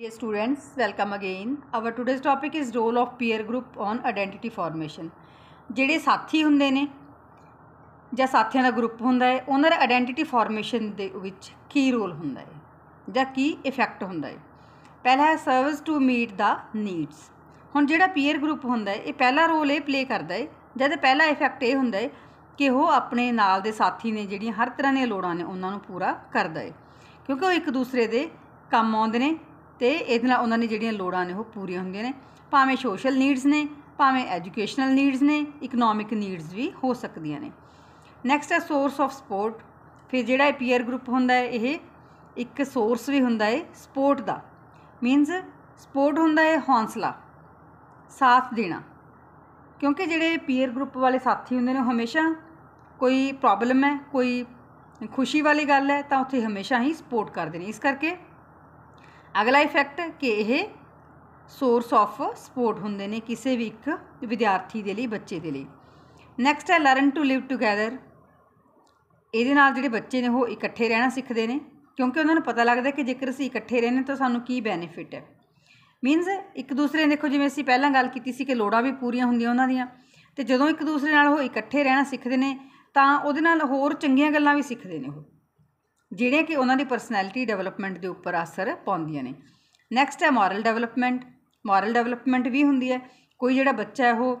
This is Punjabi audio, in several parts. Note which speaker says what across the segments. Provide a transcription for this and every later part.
Speaker 1: Dear students, welcome again. Our today's topic is role of peer group on identity formation. ਜਿਹੜੇ ਸਾਥੀ ਹੁੰਦੇ ਨੇ ਜਾਂ ਸਾਥੀਆਂ ਦਾ ਗਰੁੱਪ ਹੁੰਦਾ ਹੈ ਉਹਨਾਂ ਦਾ ਆਇਡੈਂਟੀਟੀ ਫਾਰਮੇਸ਼ਨ ਦੇ ਵਿੱਚ ਕੀ ਰੋਲ ਹੁੰਦਾ ਹੈ ਜਾਂ ਕੀ ਇਫੈਕਟ ਹੁੰਦਾ ਹੈ ਪਹਿਲਾ ਹੈ service to meet the needs ਹੁਣ ਜਿਹੜਾ ਪੀਅਰ ਗਰੁੱਪ ਹੁੰਦਾ ਹੈ ਇਹ ਪਹਿਲਾ ਰੋਲ ਇਹ ਪਲੇ ਕਰਦਾ ਹੈ ਜਦ ਪਹਿਲਾ ਇਫੈਕਟ ਇਹ ਹੁੰਦਾ ਹੈ ਕਿ ਉਹ ਆਪਣੇ ਨਾਲ ਦੇ ਸਾਥੀ ਨੇ ਜਿਹੜੀਆਂ ਹਰ ਤਰ੍ਹਾਂ ਦੀਆਂ ਲੋੜਾਂ ਨੇ ਉਹਨਾਂ ਨੂੰ ਪੂਰਾ ਕਰਦਾ ਹੈ ਕਿਉਂਕਿ ਉਹ ਇੱਕ ਦੂਸਰੇ ਦੇ ਕੰਮ ਆਉਂਦੇ ਨੇ ਤੇ ਇਹਦੇ ਨਾਲ ਉਹਨਾਂ ਨੇ ਜਿਹੜੀਆਂ ਲੋੜਾਂ ਨੇ ਉਹ ਪੂਰੀਆਂ ਹੁੰਦੀਆਂ ਨੇ ਭਾਵੇਂ ਸੋਸ਼ਲ ਨੀਡਸ ਨੇ ਭਾਵੇਂ ਐਜੂਕੇਸ਼ਨਲ ਨੀਡਸ ਨੇ ਇਕਨੋਮਿਕ ਨੀਡਸ ਵੀ ਹੋ ਸਕਦੀਆਂ ਨੇ ਨੈਕਸਟ ਹੈ ਸੋਰਸ ਆਫ ਸਪੋਰਟ ਫਿਰ ਜਿਹੜਾ ਪੀਅਰ ਗਰੁੱਪ ਹੁੰਦਾ ਹੈ ਇਹ ਇੱਕ ਸੋਰਸ ਵੀ ਹੁੰਦਾ ਹੈ ਸਪੋਰਟ ਦਾ ਮੀਨਸ ਸਪੋਰਟ ਹੁੰਦਾ ਹੈ ਹੌਂਸਲਾ ਸਾਥ ਦੇਣਾ ਕਿਉਂਕਿ ਜਿਹੜੇ ਪੀਅਰ ਗਰੁੱਪ ਵਾਲੇ ਸਾਥੀ ਹੁੰਦੇ ਨੇ ਉਹ ਹਮੇਸ਼ਾ ਕੋਈ ਪ੍ਰੋਬਲਮ ਹੈ ਕੋਈ ਖੁਸ਼ੀ ਵਾਲੀ ਗੱਲ ਹੈ ਤਾਂ ਉੱਥੇ ਹਮੇਸ਼ਾ ਹੀ ਸਪੋਰਟ ਕਰਦੇ ਨੇ ਇਸ ਕਰਕੇ ਅਗਲਾ ਇਫੈਕਟ ਕਿ ਇਹ ਸੋਰਸ ਆਫ ਸਪੋਰਟ ਹੁੰਦੇ ਨੇ ਕਿਸੇ ਵੀ ਇੱਕ ਵਿਦਿਆਰਥੀ ਦੇ ਲਈ ਬੱਚੇ ਦੇ ਲਈ ਨੈਕਸਟ ਹੈ ਲਰਨ ਟੂ ਲਿਵ ਟੁਗੇਦਰ ਇਹਦੇ ਨਾਲ ਜਿਹੜੇ ਬੱਚੇ ਨੇ ਉਹ ਇਕੱਠੇ ਰਹਿਣਾ ਸਿੱਖਦੇ ਨੇ ਕਿਉਂਕਿ ਉਹਨਾਂ ਨੂੰ ਪਤਾ ਲੱਗਦਾ ਕਿ ਜੇਕਰ ਅਸੀਂ ਇਕੱਠੇ ਰਹਿੰਦੇ ਤਾਂ ਸਾਨੂੰ ਕੀ ਬੈਨੀਫਿਟ ਹੈ ਮੀਨਸ ਇੱਕ ਦੂਸਰੇ ਦੇਖੋ ਜਿਵੇਂ ਅਸੀਂ ਪਹਿਲਾਂ ਗੱਲ ਕੀਤੀ ਸੀ ਕਿ ਲੋੜਾਂ ਵੀ ਪੂਰੀਆਂ ਹੁੰਦੀਆਂ ਉਹਨਾਂ ਦੀਆਂ ਤੇ ਜਦੋਂ ਇੱਕ ਦੂਸਰੇ ਨਾਲ ਉਹ ਇਕੱਠੇ ਰਹਿਣਾ ਸਿੱਖਦੇ ਨੇ ਤਾਂ ਉਹਦੇ ਨਾਲ ਹੋਰ ਚੰਗੀਆਂ ਗੱਲਾਂ ਵੀ ਸਿੱਖਦੇ ਨੇ ਉਹ ਜਿਹੜੀਆਂ ਕਿ ਉਹਨਾਂ ਦੀ ਪਰਸਨੈਲਿਟੀ ਡਿਵੈਲਪਮੈਂਟ ਦੇ ਉੱਪਰ ਅਸਰ ਪਾਉਂਦੀਆਂ ਨੇ ਨੈਕਸਟ ਹੈ ਮੋਰਲ ਡਿਵੈਲਪਮੈਂਟ ਮੋਰਲ ਡਿਵੈਲਪਮੈਂਟ ਵੀ ਹੁੰਦੀ ਹੈ ਕੋਈ ਜਿਹੜਾ ਬੱਚਾ ਹੈ ਉਹ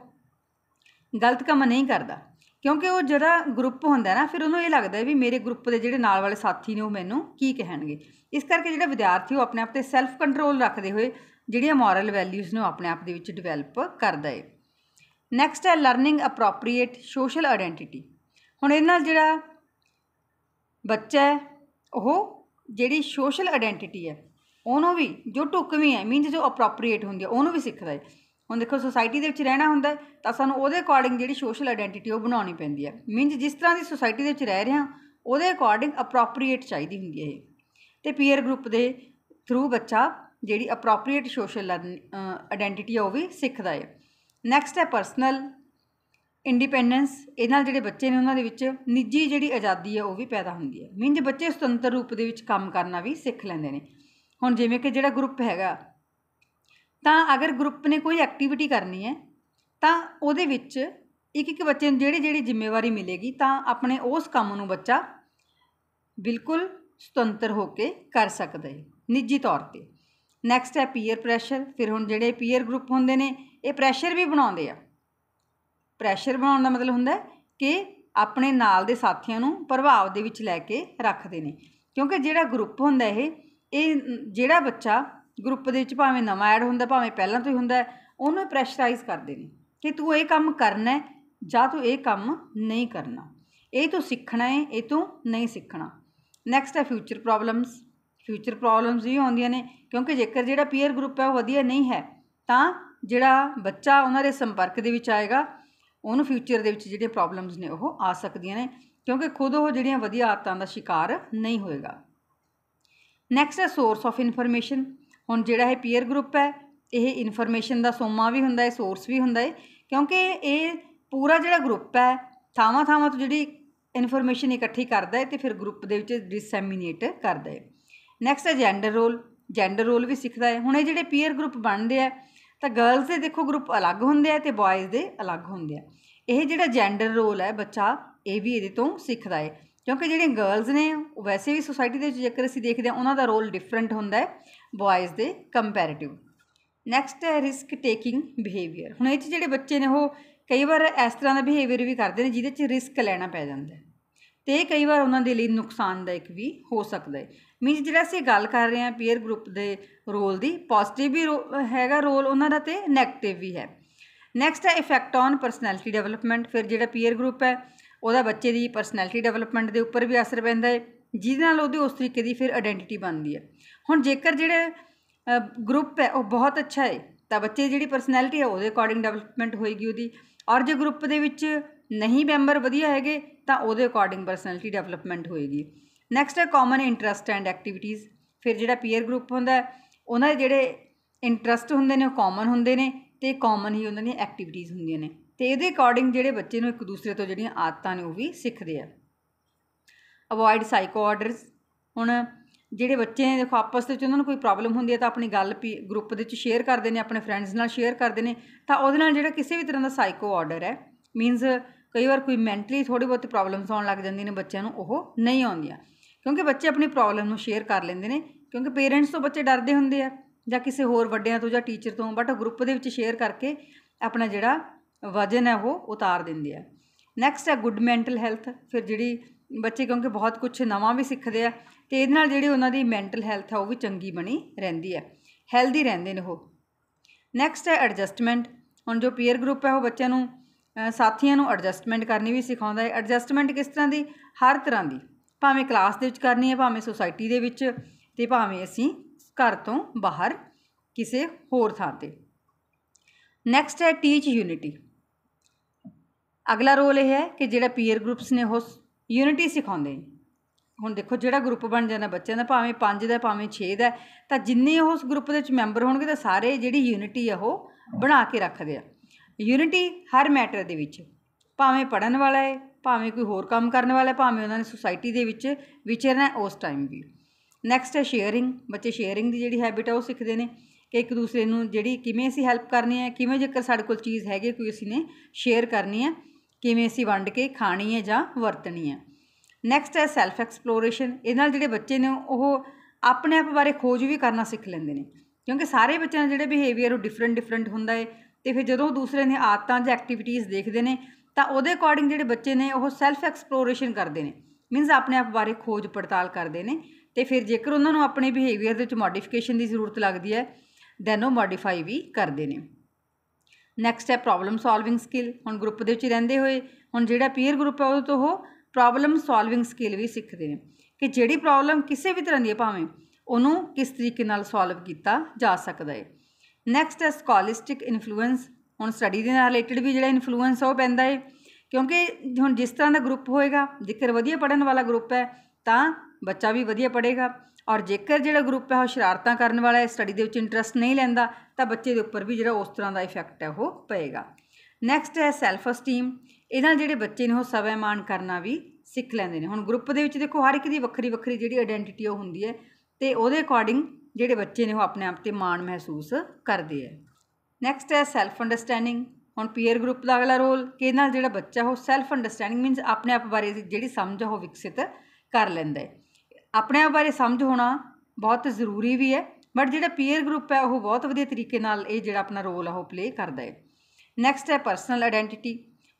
Speaker 1: ਗਲਤ ਕੰਮ ਨਹੀਂ ਕਰਦਾ ਕਿਉਂਕਿ ਉਹ ਜਿਹੜਾ ਗਰੁੱਪ ਹੁੰਦਾ ਨਾ ਫਿਰ ਉਹਨੂੰ ਇਹ ਲੱਗਦਾ ਵੀ ਮੇਰੇ ਗਰੁੱਪ ਦੇ ਜਿਹੜੇ ਨਾਲ ਵਾਲੇ ਸਾਥੀ ਨੇ ਉਹ ਮੈਨੂੰ ਕੀ ਕਹਿਣਗੇ ਇਸ ਕਰਕੇ ਜਿਹੜਾ ਵਿਦਿਆਰਥੀ ਉਹ ਆਪਣੇ ਆਪ ਤੇ ਸੈਲਫ ਕੰਟਰੋਲ ਰੱਖਦੇ ਹੋਏ ਜਿਹੜੀਆਂ ਮੋਰਲ ਵੈਲਿਊਜ਼ ਨੂੰ ਆਪਣੇ ਆਪ ਦੇ ਵਿੱਚ ਡਿਵੈਲਪ ਕਰਦਾ ਹੈ ਨੈਕਸਟ ਹੈ ਲਰਨਿੰਗ ਅਪਰੋਪਰੀਏਟ ਸੋਸ਼ਲ ਆਇਡੈਂਟੀਟੀ ਹੁਣ ਇਹਨਾਂ ਨਾਲ ਜਿਹੜਾ ਬੱਚਾ ਹੈ ਉਹ ਜਿਹੜੀ ਸੋਸ਼ਲ ਆਇਡੈਂਟੀਟੀ ਹੈ ਉਹਨੂੰ ਵੀ ਜੋ ਢੁਕਵੀਂ ਹੈ ਮੀਨਸ ਜੋ ਅਪਰੋਪਰੀਏਟ ਹੁੰਦੀ ਹੈ ਉਹਨੂੰ ਵੀ ਸਿੱਖਦਾ ਹੈ ਹੁਣ ਦੇਖੋ ਸੋਸਾਇਟੀ ਦੇ ਵਿੱਚ ਰਹਿਣਾ ਹੁੰਦਾ ਤਾਂ ਸਾਨੂੰ ਉਹਦੇ ਅਕੋਰਡਿੰਗ ਜਿਹੜੀ ਸੋਸ਼ਲ ਆਇਡੈਂਟੀਟੀ ਉਹ ਬਣਾਉਣੀ ਪੈਂਦੀ ਹੈ ਮੀਨਸ ਜਿਸ ਤਰ੍ਹਾਂ ਦੀ ਸੋਸਾਇਟੀ ਦੇ ਵਿੱਚ ਰਹਿ ਰਹੇ ਹਾਂ ਉਹਦੇ ਅਕੋਰਡਿੰਗ ਅਪਰੋਪਰੀਏਟ ਚਾਹੀਦੀ ਹੁੰਦੀ ਹੈ ਇਹ ਤੇ ਪੀਅਰ ਗਰੁੱਪ ਦੇ ਥਰੂ ਬੱਚਾ ਜਿਹੜੀ ਅਪਰੋਪਰੀਏਟ ਸੋਸ਼ਲ ਆਇਡੈਂਟੀਟੀ ਉਹ ਵੀ ਸਿੱਖਦਾ ਹੈ ਨੈਕਸਟ ਹੈ ਪਰਸਨਲ ਇੰਡੀਪੈਂਡੈਂਸ ਇਹ ਨਾਲ ਜਿਹੜੇ ਬੱਚੇ ਨੇ ਉਹਨਾਂ ਦੇ ਵਿੱਚ ਨਿੱਜੀ ਜਿਹੜੀ ਆਜ਼ਾਦੀ ਹੈ ਉਹ ਵੀ ਪੈਦਾ ਹੁੰਦੀ ਹੈ ਮੀਨਜ਼ ਬੱਚੇ ਸੁਤੰਤਰ ਰੂਪ ਦੇ ਵਿੱਚ ਕੰਮ ਕਰਨਾ ਵੀ ਸਿੱਖ ਲੈਂਦੇ ਨੇ ਹੁਣ ਜਿਵੇਂ ਕਿ ਜਿਹੜਾ ਗਰੁੱਪ ਹੈਗਾ ਤਾਂ ਅਗਰ ਗਰੁੱਪ ਨੇ ਕੋਈ ਐਕਟੀਵਿਟੀ ਕਰਨੀ ਹੈ ਤਾਂ ਉਹਦੇ ਵਿੱਚ ਇੱਕ ਇੱਕ ਬੱਚੇ ਨੂੰ ਜਿਹੜੀ ਜਿਹੜੀ ਜ਼ਿੰਮੇਵਾਰੀ ਮਿਲੇਗੀ ਤਾਂ ਆਪਣੇ ਉਸ ਕੰਮ ਨੂੰ ਬੱਚਾ ਬਿਲਕੁਲ ਸੁਤੰਤਰ ਹੋ ਕੇ ਕਰ ਸਕਦਾ ਹੈ ਨਿੱਜੀ ਤੌਰ ਤੇ ਨੈਕਸਟ ਹੈ ਪੀਅਰ ਪ੍ਰੈਸ਼ਰ ਫਿਰ ਹੁਣ ਜਿਹੜੇ ਪੀਅਰ ਗਰੁੱਪ ਹੁੰਦੇ ਨੇ ਇਹ ਪ੍ਰੈਸ਼ਰ ਵੀ ਬਣਾਉਂਦੇ ਆ ਪ੍ਰੈਸ਼ਰ ਬਣਾਉਣ ਦਾ ਮਤਲਬ ਹੁੰਦਾ ਕਿ ਆਪਣੇ ਨਾਲ ਦੇ ਸਾਥੀਆਂ ਨੂੰ ਪ੍ਰਭਾਵ ਦੇ ਵਿੱਚ ਲੈ ਕੇ ਰੱਖਦੇ ਨੇ ਕਿਉਂਕਿ ਜਿਹੜਾ ਗਰੁੱਪ ਹੁੰਦਾ ਇਹ ਇਹ ਜਿਹੜਾ ਬੱਚਾ ਗਰੁੱਪ ਦੇ ਵਿੱਚ ਭਾਵੇਂ ਨਵਾਂ ਐਡ ਹੁੰਦਾ ਭਾਵੇਂ ਪਹਿਲਾਂ ਤੋਂ ਹੀ ਹੁੰਦਾ ਉਹਨੂੰ ਪ੍ਰੈਸ਼ਰਾਈਜ਼ ਕਰਦੇ ਨੇ ਕਿ ਤੂੰ ਇਹ ਕੰਮ ਕਰਨਾ ਜਾਂ ਤੂੰ ਇਹ ਕੰਮ ਨਹੀਂ ਕਰਨਾ ਇਹ ਤੂੰ ਸਿੱਖਣਾ ਹੈ ਇਹ ਤੂੰ ਨਹੀਂ ਸਿੱਖਣਾ ਨੈਕਸਟ ਹੈ ਫਿਊਚਰ ਪ੍ਰੋਬਲਮਸ ਫਿਊਚਰ ਪ੍ਰੋਬਲਮਸ ਹੀ ਆਉਂਦੀਆਂ ਨੇ ਕਿਉਂਕਿ ਜੇਕਰ ਜਿਹੜਾ ਪੀਅਰ ਗਰੁੱਪ ਹੈ ਉਹ ਵਧੀਆ ਨਹੀਂ ਹੈ ਤਾਂ ਜਿਹੜਾ ਬੱਚਾ ਉਹਨਾਂ ਦੇ ਸੰਪਰਕ ਦੇ ਵਿੱਚ ਆਏਗਾ ਉਹਨੂੰ ਫਿਊਚਰ ਦੇ ਵਿੱਚ ਜਿਹੜੀਆਂ ਪ੍ਰੋਬਲਮਸ ਨੇ ਉਹ ਆ ਸਕਦੀਆਂ ਨੇ ਕਿਉਂਕਿ ਖੁਦ ਉਹ ਜਿਹੜੀਆਂ ਵਧੀਆ ਆਦਤਾਂ ਦਾ ਸ਼ਿਕਾਰ ਨਹੀਂ ਹੋਏਗਾ ਨੈਕਸਟ ਹੈ ਸੋਰਸ ਆਫ ਇਨਫੋਰਮੇਸ਼ਨ ਹੁਣ ਜਿਹੜਾ ਇਹ ਪੀਅਰ ਗਰੁੱਪ ਹੈ ਇਹ ਇਨਫੋਰਮੇਸ਼ਨ ਦਾ ਸੋਮਾ ਵੀ ਹੁੰਦਾ ਹੈ ਸੋਰਸ ਵੀ ਹੁੰਦਾ ਹੈ ਕਿਉਂਕਿ ਇਹ ਪੂਰਾ ਜਿਹੜਾ ਗਰੁੱਪ ਹੈ ਥਾਵਾਂ ਥਾਵਾਂ ਤੋਂ ਜਿਹੜੀ ਇਨਫੋਰਮੇਸ਼ਨ ਇਕੱਠੀ ਕਰਦਾ ਹੈ ਤੇ ਫਿਰ ਗਰੁੱਪ ਦੇ ਵਿੱਚ ਡਿਸੈਮੀਨੇਟ ਕਰਦਾ ਹੈ ਨੈਕਸਟ ਹੈ ਜੈਂਡਰ ਰੋਲ ਜੈਂਡਰ ਰੋਲ ਵੀ ਸਿੱਖਦਾ ਹੈ ਹੁਣ ਇਹ ਜਿਹੜੇ ਪੀਅਰ ਗਰੁੱਪ ਬਣਦੇ ਆ ਤਾਂ ਗਰਲਸ ਦੇ ਦੇਖੋ ਗਰੁੱਪ ਅਲੱਗ ਹੁੰਦੇ ਆ ਤੇ ਬॉयਜ਼ ਦੇ ਅਲੱਗ ਹੁੰਦੇ ਆ ਇਹ ਜਿਹੜਾ ਜੈਂਡਰ ਰੋਲ ਹੈ ਬੱਚਾ ਇਹ ਵੀ ਇਹਦੇ ਤੋਂ ਸਿੱਖਦਾ ਹੈ ਕਿਉਂਕਿ ਜਿਹੜੀਆਂ ਗਰਲਸ ਨੇ ਉਹ ਵੈਸੇ ਵੀ ਸੋਸਾਇਟੀ ਦੇ ਵਿੱਚ ਜੇਕਰ ਅਸੀਂ ਦੇਖਦੇ ਆ ਉਹਨਾਂ ਦਾ ਰੋਲ ਡਿਫਰੈਂਟ ਹੁੰਦਾ ਹੈ ਬॉयਜ਼ ਦੇ ਕੰਪੈਰੀਟਿਵ ਨੈਕਸਟ ਹੈ ਰਿਸਕ ਟੇਕਿੰਗ ਬਿਹੇਵੀਅਰ ਹੁਣ ਇਹ ਚ ਜਿਹੜੇ ਬੱਚੇ ਨੇ ਉਹ ਕਈ ਵਾਰ ਇਸ ਤਰ੍ਹਾਂ ਦਾ ਬਿਹੇਵੀਅਰ ਵੀ ਕਰਦੇ ਨੇ ਜਿਹਦੇ ਚ ਰਿਸਕ ਲੈਣਾ ਪੈ ਜਾਂਦਾ ਹੈ ਤੇ ਕਈ ਵਾਰ ਉਹਨਾਂ ਦੇ ਲਈ ਨੁਕਸਾਨਦਾਇਕ ਵੀ ਹੋ ਸਕਦਾ ਹੈ ਮੀਨਸ ਜਿਹੜਾ ਅਸੀਂ ਗੱਲ ਕਰ ਰਹੇ ਆ ਪੀਅਰ ਗਰੁੱਪ ਦੇ ਰੋਲ ਦੀ ਪੋਜ਼ਿਟਿਵ ਵੀ ਹੈਗਾ ਰੋਲ ਉਹਨਾਂ ਦਾ ਤੇ 네ਗੇਟਿਵ ਵੀ ਹੈ ਨੈਕਸਟ ਹੈ ਇਫੈਕਟ ਔਨ ਪਰਸਨੈਲਿਟੀ ਡਿਵੈਲਪਮੈਂਟ ਫਿਰ ਜਿਹੜਾ ਪੀਅਰ ਗਰੁੱਪ ਹੈ ਉਹਦਾ ਬੱਚੇ ਦੀ ਪਰਸਨੈਲਿਟੀ ਡਿਵੈਲਪਮੈਂਟ ਦੇ ਉੱਪਰ ਵੀ ਅਸਰ ਪੈਂਦਾ ਹੈ ਜਿਹਦੇ ਨਾਲ ਉਹਦੀ ਉਸ ਤਰੀਕੇ ਦੀ ਫਿਰ ਆਇਡੈਂਟੀਟੀ ਬਣਦੀ ਹੈ ਹੁਣ ਜੇਕਰ ਜਿਹੜਾ ਗਰੁੱਪ ਹੈ ਉਹ ਬਹੁਤ ਅੱਛਾ ਹੈ ਤਾਂ ਬੱਚੇ ਜਿਹੜੀ ਪਰਸਨੈਲਿਟੀ ਹੈ ਉਹਦੇ ਅਕੋਰਡਿੰਗ ਡਿਵੈਲਪਮੈਂਟ ਹੋਏਗੀ ਉਹਦੀ ਔਰ ਜੇ ਗਰੁੱਪ ਦੇ ਵਿੱਚ ਨਹੀਂ ਮੈਂਬਰ ਵਧੀਆ ਹੈਗੇ ਤਾਂ ਉਹਦੇ ਅਕੋਰਡਿੰਗ ਪਰਸਨੈਲਿਟੀ ਡਿਵੈਲਪਮੈਂਟ ਹੋਏਗੀ ਨੈਕਸਟ ਹੈ ਕਾਮਨ ਇੰਟਰਸਟ ਐਂਡ ਐਕਟੀਵਿਟੀਜ਼ ਫਿਰ ਜਿਹੜਾ ਪੀਅਰ ਗਰੁੱਪ ਹੁੰਦਾ ਉਹਨਾਂ ਦੇ ਜਿਹੜੇ ਇੰਟਰਸਟ ਹੁੰਦੇ ਨੇ ਉਹ ਕਾਮਨ ਹੁੰਦੇ ਨੇ ਤੇ ਕਾਮਨ ਹੀ ਉਹਨਾਂ ਦੀਆਂ ਐਕਟੀਵਿਟੀਜ਼ ਹੁੰਦੀਆਂ ਨੇ ਤੇ ਇਹਦੇ ਅਕੋਰਡਿੰਗ ਜਿਹੜੇ ਬੱਚੇ ਨੂੰ ਇੱਕ ਦੂਸਰੇ ਤੋਂ ਜਿਹੜੀਆਂ ਆਦਤਾਂ ਨੇ ਉਹ ਵੀ ਸਿੱਖਦੇ ਆ ਅਵੋਇਡ ਸਾਈਕੋ ਆਰਡਰਸ ਹੁਣ ਜਿਹੜੇ ਬੱਚੇ ਨੇ ਦੇਖੋ ਆਪਸ ਵਿੱਚ ਉਹਨਾਂ ਨੂੰ ਕੋਈ ਪ੍ਰੋਬਲਮ ਹੁੰਦੀ ਹੈ ਤਾਂ ਆਪਣੀ ਗੱਲ ਗਰੁੱਪ ਦੇ ਵਿੱਚ ਸ਼ੇਅਰ ਕਰਦੇ ਨੇ ਆਪਣੇ ਫਰੈਂਡਸ ਨਾਲ ਸ਼ੇਅਰ ਕਰਦੇ ਨੇ ਤਾਂ ਉਹਦੇ ਨਾਲ ਜਿਹੜਾ ਕਿਸੇ ਵੀ ਤਰ੍ਹਾਂ ਦਾ ਸਾਈਕੋ ਆਰਡਰ ਹੈ ਮੀਨਸ ਕਈ ਵਾਰ ਕੋਈ ਮੈਂਟਲੀ ਥੋੜੀ ਬਹੁਤ ਪ੍ਰੋਬਲਮਸ ਆਉਣ ਲੱਗ ਜਾਂਦੀ ਨੇ ਬੱਚਿਆਂ ਨੂੰ ਉਹ ਨਹੀਂ ਆਉਂਦੀਆਂ ਕਿਉਂਕਿ ਬੱਚੇ ਆਪਣੀ ਪ੍ਰੋਬਲਮ ਨੂੰ ਸ਼ੇਅਰ ਕਰ ਲੈਂਦੇ ਨੇ ਕਿਉਂਕਿ ਪੇਰੈਂਟਸ ਤੋਂ ਬੱਚੇ ਡਰਦੇ ਹੁੰਦੇ ਆ ਜਾਂ ਕਿਸੇ ਹੋਰ ਵੱਡਿਆਂ ਤੋਂ ਜਾਂ ਟੀਚਰ ਤੋਂ ਬਟ ਗਰੁੱਪ ਦੇ ਵਿੱਚ ਸ਼ੇਅਰ ਕਰਕੇ ਆਪਣਾ ਜਿਹੜਾ ਵਜਨ ਹੈ ਉਹ ਉਤਾਰ ਦਿੰਦੇ ਆ ਨੈਕਸਟ ਹੈ ਗੁੱਡ ਮੈਂਟਲ ਹੈਲਥ ਫਿਰ ਜਿਹੜੀ ਬੱਚੇ ਕਿਉਂਕਿ ਬਹੁਤ ਕੁਝ ਨਵਾਂ ਵੀ ਸਿੱਖਦੇ ਆ ਤੇ ਇਹਦੇ ਨਾਲ ਜਿਹੜੀ ਉਹਨਾਂ ਦੀ ਮੈਂਟਲ ਹੈਲਥ ਹੈ ਉਹ ਵੀ ਚੰਗੀ ਬਣੀ ਰਹਿੰਦੀ ਹੈ ਹੈਲਦੀ ਰਹਿੰਦੇ ਨੇ ਉਹ ਨੈਕਸਟ ਹੈ ਐਡਜਸਟਮੈਂਟ ਹੁਣ ਜੋ ਪੀਅਰ ਗਰੁੱਪ ਹੈ ਉਹ ਬੱਚਿਆਂ ਨੂੰ ਸਾਥੀਆਂ ਨੂੰ ਐਡਜਸਟਮੈਂਟ ਕਰਨੀ ਵੀ ਸਿਖਾਉਂਦਾ ਹੈ ਐਡਜਸਟਮੈਂਟ ਕਿਸ ਤਰ੍ਹਾਂ ਦੀ ਹਰ ਤਰ੍ਹਾਂ ਦੀ ਭਾਵੇਂ ਕਲਾਸ ਦੇ ਵਿੱਚ ਕਰਨੀ ਹੈ ਭਾਵੇਂ ਸੋਸਾਇਟੀ ਦੇ ਵਿੱਚ ਤੇ ਭਾਵੇਂ ਅਸੀਂ ਘਰ ਤੋਂ ਬਾਹਰ ਕਿਸੇ ਹੋਰ ਥਾਂ ਤੇ ਨੈਕਸਟ ਹੈ ਟੀਚ ਯੂਨਿਟੀ ਅਗਲਾ ਰੋਲ ਇਹ ਹੈ ਕਿ ਜਿਹੜਾ ਪੀਅਰ ਗਰੁੱਪਸ ਨੇ ਉਹ ਯੂਨਿਟੀ ਸਿਖਾਉਂਦੇ ਨੇ ਹੁਣ ਦੇਖੋ ਜਿਹੜਾ ਗਰੁੱਪ ਬਣ ਜਾਂਦਾ ਬੱਚਿਆਂ ਦਾ ਭਾਵੇਂ 5 ਦਾ ਭਾਵੇਂ 6 ਦਾ ਤਾਂ ਜਿੰਨੇ ਉਸ ਗਰੁੱਪ ਦੇ ਵਿੱਚ ਮੈਂਬਰ ਹੋਣਗੇ ਤਾਂ ਸਾਰੇ ਜਿਹੜੀ ਯੂਨਿਟੀ ਆ ਉਹ ਬਣਾ ਕੇ ਰੱਖਦੇ ਆ ਯੂਨਿਟੀ ਹਰ ਮੈਟਰ ਦੇ ਵਿੱਚ ਭਾਵੇਂ ਪੜਨ ਵਾਲਾ ਹੈ ਭਾਵੇਂ ਕੋਈ ਹੋਰ ਕੰਮ ਕਰਨ ਵਾਲਾ ਹੈ ਭਾਵੇਂ ਉਹਨਾਂ ਨੇ ਸੁਸਾਇਟੀ ਦੇ ਵਿੱਚ ਵਿਚਰਨਾ ਉਸ ਟਾਈਮ ਵੀ ਨੈਕਸਟ ਹੈ ਸ਼ੇਅਰਿੰਗ ਬੱਚੇ ਸ਼ੇਅਰਿੰਗ ਦੀ ਜਿਹੜੀ ਹੈਬਿਟ ਆ ਉਹ ਸਿੱਖਦੇ ਨੇ ਕਿ ਇੱਕ ਦੂਸਰੇ ਨੂੰ ਜਿਹੜੀ ਕਿਵੇਂ ਅਸੀਂ ਹੈਲਪ ਕਰਨੀ ਹੈ ਕਿਵੇਂ ਜੇਕਰ ਸਾਡੇ ਕੋਲ ਚੀਜ਼ ਹੈਗੀ ਕੋਈ ਅਸੀਂ ਨੇ ਸ਼ੇਅਰ ਕਰਨੀ ਹੈ ਕਿਵੇਂ ਅਸੀਂ ਵੰਡ ਕੇ ਖਾਣੀ ਹੈ ਜਾਂ ਵਰਤਣੀ ਹੈ ਨੈਕਸਟ ਹੈ ਸੈਲਫ ਐਕਸਪਲੋਰੇਸ਼ਨ ਇਹ ਨਾਲ ਜਿਹੜੇ ਬੱਚੇ ਨੇ ਉਹ ਆਪਣੇ ਆਪ ਬਾਰੇ ਖੋਜ ਵੀ ਕਰਨਾ ਸਿੱਖ ਲੈਂਦੇ ਨੇ ਕਿਉਂਕਿ ਸਾਰੇ ਬੱਚਿਆਂ ਦਾ ਜਿਹੜਾ ਬਿਹੇਵੀਅਰ ਉਹ ਡਿਫਰੈਂਟ ਡਿਫਰੈਂਟ ਹੁੰਦਾ ਹੈ ਤੇ ਫਿਰ ਜਦੋਂ ਦੂਸਰੇ ਨੇ ਆਦਤਾਂ ਜਾਂ ਐਕਟੀਵਿਟੀਜ਼ ਦੇਖਦੇ ਨੇ ਤਾਂ ਉਹਦੇ ਅਕੋਰਡਿੰਗ ਜਿਹੜੇ ਬੱਚੇ ਨੇ ਉਹ ਸੈਲਫ ਐਕਸਪਲੋਰੇਸ਼ਨ ਕਰਦੇ ਨੇ ਮੀਨਸ ਆਪਣੇ ਆਪ ਬਾਰੇ ਖੋਜ ਪੜਤਾਲ ਕਰਦੇ ਨੇ ਤੇ ਫਿਰ ਜੇਕਰ ਉਹਨਾਂ ਨੂੰ ਆਪਣੇ ਬਿਹੇਵੀਅਰ ਦੇ ਵਿੱਚ ਮੋਡੀਫਿਕੇਸ਼ਨ ਦੀ ਜ਼ਰੂਰਤ ਲੱਗਦੀ ਹੈ ਦੈਨ ਉਹ ਮੋਡੀਫਾਈ ਵੀ ਕਰਦੇ ਨੇ ਨੈਕਸਟ ਹੈ ਪ੍ਰੋਬਲਮ ਸੋਲਵਿੰਗ ਸਕਿੱਲ ਹੁਣ ਗਰੁੱਪ ਦੇ ਵਿੱਚ ਰਹਿੰਦੇ ਹੋਏ ਹੁਣ ਜਿਹੜਾ ਪੀਅਰ ਗਰੁੱਪ ਹੈ ਉਹਦੇ ਤੋਂ ਉਹ ਪ੍ਰੋਬਲਮ ਸੋਲਵਿੰਗ ਸਕਿੱਲ ਵੀ ਸਿੱਖਦੇ ਨੇ ਕਿ ਜਿਹੜੀ ਪ੍ਰੋਬਲਮ ਕਿਸੇ ਵੀ ਤਰ੍ਹਾਂ ਦੀ ਹੈ ਭਾਵੇਂ ਉਹਨੂੰ ਕਿਸ ਤਰੀਕੇ ਨਾਲ ਸੋਲਵ ਕੀਤਾ ਜਾ ਸਕਦਾ ਹੈ ਨੈਕਸਟ ਹੈ ਸਕੋਲਿਸਟਿਕ ਇਨਫਲੂਐਂਸ ਹੁਣ ਸਟੱਡੀ ਦੇ ਨਾਲ ਰਿਲੇਟਡ ਵੀ ਜਿਹੜਾ ਇਨਫਲੂਐਂਸ ਉਹ ਪੈਂਦਾ ਹੈ ਕਿਉਂਕਿ ਹੁਣ ਜਿਸ ਤਰ੍ਹਾਂ ਦਾ ਗਰੁੱਪ ਹੋਏਗਾ ਜੇਕਰ ਵਧੀਆ ਪੜਨ ਵਾਲਾ ਗਰੁੱਪ ਹੈ ਤਾਂ ਬੱਚਾ ਵੀ ਵਧੀਆ ਪੜੇਗਾ ਔਰ ਜੇਕਰ ਜਿਹੜਾ ਗਰੁੱਪ ਹੈ ਉਹ ਸ਼ਰਾਰਤਾਂ ਕਰਨ ਵਾਲਾ ਹੈ ਸਟੱਡੀ ਦੇ ਵਿੱਚ ਇੰਟਰਸਟ ਨਹੀਂ ਲੈਂਦਾ ਤਾਂ ਬੱਚੇ ਦੇ ਉੱਪਰ ਵੀ ਜਿਹੜਾ ਉਸ ਤਰ੍ਹਾਂ ਦਾ ਇਫੈਕਟ ਹੈ ਉਹ ਪਏਗਾ ਨੈਕਸਟ ਹੈ ਸੈਲਫ ਅਸਟੀਮ ਇਹਨਾਂ ਜਿਹੜੇ ਬੱਚੇ ਨੇ ਉਹ ਸਵੈਮਾਨ ਕਰਨਾ ਵੀ ਸਿੱਖ ਲੈਂਦੇ ਨੇ ਹੁਣ ਗਰੁੱਪ ਦੇ ਵਿੱਚ ਦੇਖੋ ਹਰ ਇੱਕ ਦੀ ਵੱਖਰੀ ਵੱਖਰੀ ਜਿਹੜੀ ਆਇਡੈਂਟੀਟੀ ਉਹ ਹੁੰਦੀ ਹੈ ਤੇ ਉਹਦੇ ਅਕੋਰਡਿੰਗ ਜਿਹੜੇ ਬੱਚੇ ਨੇ ਉਹ ਆਪਣੇ ਆਪ ਤੇ ਮਾਣ ਮਹਿਸੂਸ ਕਰਦੇ ਐ ਨੈਕਸਟ ਹੈ ਸੈਲਫ ਅੰਡਰਸਟੈਂਡਿੰਗ ਹੁਣ ਪੀਅਰ ਗਰੁੱਪ ਦਾ ਅਗਲਾ ਰੋਲ ਕਿ ਨਾਲ ਜਿਹੜਾ ਬੱਚਾ ਉਹ ਸੈਲਫ ਅੰਡਰਸਟੈਂਡਿੰਗ ਮੀਨਸ ਆਪਣੇ ਆਪ ਬਾਰੇ ਜਿਹੜੀ ਸਮਝ ਉਹ ਵਿਕਸਿਤ ਕਰ ਲੈਂਦਾ ਹੈ ਆਪਣੇ ਆਪ ਬਾਰੇ ਸਮਝ ਹੋਣਾ ਬਹੁਤ ਜ਼ਰੂਰੀ ਵੀ ਹੈ ਬਟ ਜਿਹੜਾ ਪੀਅਰ ਗਰੁੱਪ ਹੈ ਉਹ ਬਹੁਤ ਵਧੀਆ ਤਰੀਕੇ ਨਾਲ ਇਹ ਜਿਹੜਾ ਆਪਣਾ ਰੋਲ ਆ ਉਹ ਪਲੇ ਕਰਦਾ ਹੈ ਨੈਕਸਟ ਹੈ ਪਰਸਨਲ ਆਇਡੈਂਟੀਟੀ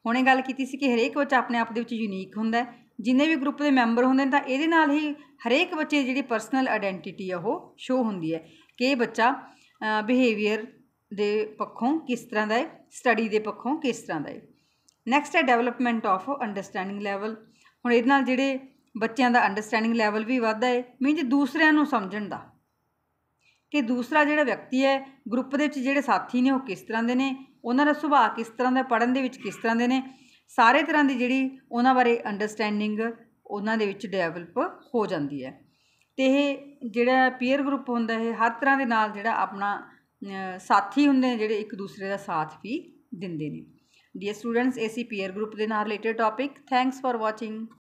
Speaker 1: ਹੁਣੇ ਗੱਲ ਕੀਤੀ ਸੀ ਕਿ ਹਰੇਕ ਬੱਚਾ ਆਪਣੇ ਆਪ ਦੇ ਵਿੱਚ ਯੂਨੀਕ ਹੁੰਦਾ ਹੈ ਜਿੰਨੇ ਵੀ ਗਰੁੱਪ ਦੇ ਮੈਂਬਰ ਹੁੰਦੇ ਨੇ ਤਾਂ ਇਹਦੇ ਨਾਲ ਹੀ ਹਰੇਕ ਬੱਚੇ ਦੀ ਜਿਹੜੀ ਪਰਸਨਲ ਆਇਡੈਂਟੀਟੀ ਆ ਉਹ ਸ਼ੋ ਹੁੰਦੀ ਹੈ ਕਿ ਇਹ ਬੱਚਾ ਬਿਹੇਵੀਅਰ ਦੇ ਪੱਖੋਂ ਕਿਸ ਤਰ੍ਹਾਂ ਦਾ ਹੈ ਸਟੱਡੀ ਦੇ ਪੱਖੋਂ ਕਿਸ ਤਰ੍ਹਾਂ ਦਾ ਹੈ ਨੈਕਸਟ ਹੈ ਡਿਵੈਲਪਮੈਂਟ ਆਫ ਅੰਡਰਸਟੈਂਡਿੰਗ ਲੈਵਲ ਹੁਣ ਇਹਦੇ ਨਾਲ ਜਿਹੜੇ ਬੱਚਿਆਂ ਦਾ ਅੰਡਰਸਟੈਂਡਿੰਗ ਲੈਵਲ ਵੀ ਵੱਧਦਾ ਹੈ ਮੀਨਸ ਦੂਸਰਿਆਂ ਨੂੰ ਸਮਝਣ ਦਾ ਕਿ ਦੂਸਰਾ ਜਿਹੜਾ ਵਿਅਕਤੀ ਹੈ ਗਰੁੱਪ ਦੇ ਵਿੱਚ ਜਿਹੜੇ ਸਾਥੀ ਨੇ ਉਹ ਕਿਸ ਤਰ੍ਹਾਂ ਦੇ ਨੇ ਉਹਨਾਂ ਦਾ ਸੁਭਾਅ ਕਿਸ ਤਰ੍ਹਾਂ ਦਾ ਪੜਨ ਦੇ ਵਿੱਚ ਕਿਸ ਤਰ੍ਹਾਂ ਦੇ ਨੇ ਸਾਰੇ ਤਰ੍ਹਾਂ ਦੀ ਜਿਹੜੀ ਉਹਨਾਂ ਬਾਰੇ ਅੰਡਰਸਟੈਂਡਿੰਗ ਉਹਨਾਂ ਦੇ ਵਿੱਚ ਡਿਵੈਲਪ ਹੋ ਜਾਂਦੀ ਹੈ ਤੇ ਇਹ ਜਿਹੜਾ ਪੀਅਰ ਗਰੁੱਪ ਹੁੰਦਾ ਇਹ ਹਰ ਤਰ੍ਹਾਂ ਦੇ ਨਾਲ ਜਿਹੜਾ ਆਪਣਾ ਸਾਥੀ ਹੁੰਦੇ ਨੇ ਜਿਹੜੇ ਇੱਕ ਦੂਸਰੇ ਦਾ ਸਾਥ ਵੀ ਦਿੰਦੇ ਨੇ ਡੀਅਰ ਸਟੂਡੈਂਟਸ ਏਸੀ ਪੀਅਰ ਗਰੁੱਪ ਦੇ ਨਾਲ related topic thanks for watching